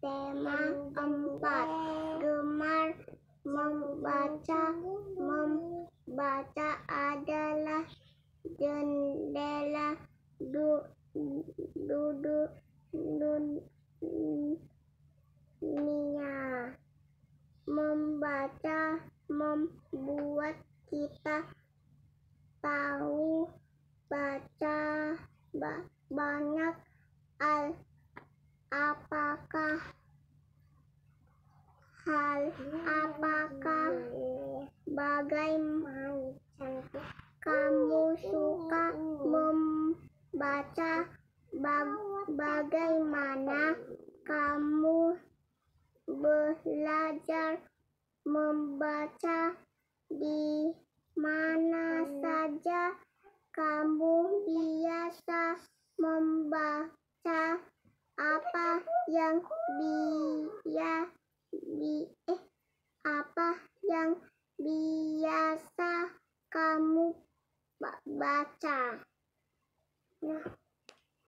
tema empat gemar membaca membaca adalah jendela du, duduk dunia membaca membuat kita tahu baca ba, banyak al apakah hal apakah bagaimana kamu suka membaca bagaimana kamu belajar membaca di mana saja kamu biasa yang biasa bi eh apa yang biasa kamu baca nah